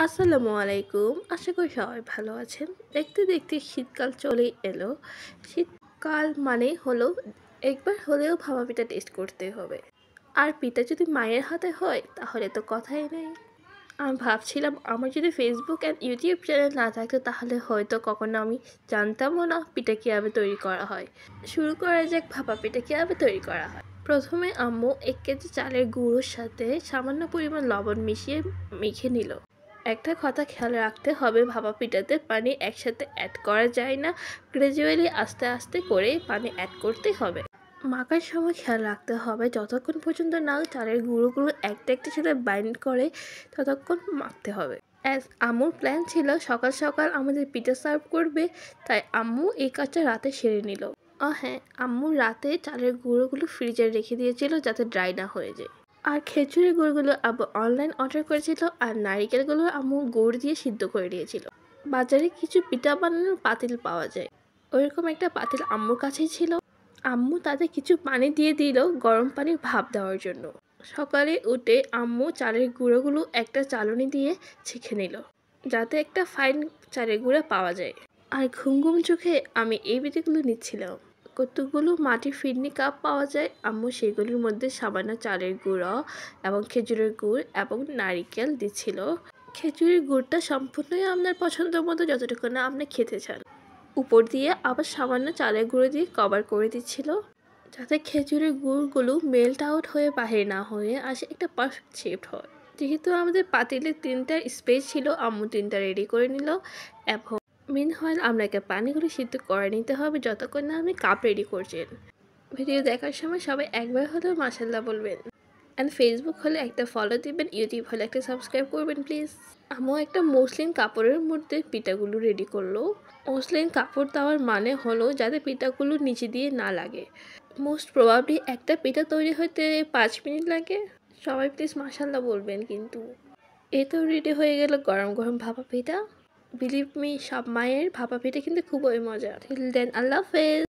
আসসালামু আলাইকুম আশা করি সবাই ভালো আছেন দেখতে দেখতে শীতকাল চলে এলো শীতকাল মানে হলো একবার হলেও ভাবা পিঠা টেস্ট করতে হবে আর পিতা যদি মায়ের হাতে হয় তাহলে তো কথাই নেই আমি ভাবছিলাম আমার যদি ফেসবুক অ্যান্ড ইউটিউব চ্যানেল না থাকতো তাহলে হয়তো কখনো আমি জানতামও না পিঠা কীভাবে তৈরি করা হয় শুরু করা যাক ভাপা পিঠা কীভাবে তৈরি করা হয় প্রথমে আম্মু এক কেজি চালের গুঁড়োর সাথে সামান্য পরিমাণ লবণ মিশিয়ে মেখে নিল একটা কথা খেয়াল রাখতে হবে ভাপা পিঠাতে পানি একসাথে অ্যাড করা যায় না গ্রাজুয়ালি আস্তে আস্তে করে পানি অ্যাড করতে হবে মাখার সময় খেয়াল রাখতে হবে যতক্ষণ পর্যন্ত না চালের গুঁড়োগুলো একটা একটা সাথে বাইন্ড করে ততক্ষণ মাখতে হবে অ্যাজ আম্মুর প্ল্যান ছিল সকাল সকাল আমাদের পিঠা সার্ভ করবে তাই আম্মু এই কাজটা রাতে সেরে নিল ও হ্যাঁ আম্মু রাতে চালের গুঁড়োগুলো ফ্রিজে রেখে দিয়েছিল যাতে ড্রাই না হয়ে যায় আর খেচুড়ির গুড়গুলো আবু অনলাইন অর্ডার করেছিল আর নারিকেলগুলো আমু গুড় দিয়ে সিদ্ধ করে দিয়েছিল বাজারে কিছু পিঠা বানানোর পাতিল পাওয়া যায় ওইরকম একটা পাতিল আম্মুর কাছেই ছিল আম্মু তাতে কিছু পানি দিয়ে দিল গরম পানির ভাপ দেওয়ার জন্য সকালে উঠে আম্মু চালের গুঁড়োগুলো একটা চালনি দিয়ে ছেঁকে নিল যাতে একটা ফাইন চালের গুঁড়া পাওয়া যায় আর ঘুম ঘুম চোখে আমি এই বিদিগুলো নিচ্ছিলাম কতগুলো মাটির ফিরনি কাপ পাওয়া যায় আম্মু সেগুলোর মধ্যে সামান্য চালের গুঁড়ো এবং খেজুরের গুড় এবং নারিকেল দিছিল খেজুরের গুড়টা সম্পূর্ণই আপনার পছন্দ মতো যতটুকু না আপনি খেতে চান উপর দিয়ে আবার সামান্য চালের গুঁড়ো দিয়ে কভার করে দিচ্ছিল যাতে খেজুরের গুড়গুলো মেল্ট আউট হয়ে বাহির না হয়ে আসে একটা পারফেক্ট শেপ হয় যেহেতু আমাদের পাতিলে তিনটা স্পেস ছিল আম্মু তিনটা রেডি করে নিল এবং মেন হল আপনাকে পানিগুলো সিদ্ধ করে নিতে হবে যতক্ষণ না আপনি কাপ রেডি করছেন ভিডিও দেখার সময় সবাই একবার হলেও মাসাল্লাহ বলবেন অ্যান্ড ফেসবুক হলে একটা ফলো দিবেন ইউটিউব হলে একটা সাবস্ক্রাইব করবেন প্লিজ আমিও একটা মসলিন কাপড়ের মধ্যে পিঠাগুলো রেডি করলো মসলিন কাপড় দেওয়ার মানে হলো যাতে পিঠাগুলো নিচে দিয়ে না লাগে মোস্ট প্রবাবলি একটা পিঠা তৈরি হতে পাঁচ মিনিট লাগে সবাই প্লিজ মাসাল্লাহ বলবেন কিন্তু এ তো রেডি হয়ে গেল গরম গরম ভাপা পিঠা বিলিভ মি সব মায়ের ভাপা পিঠে কিন্তু খুবই মজা টিল দেন আল্লাহ হাফেজ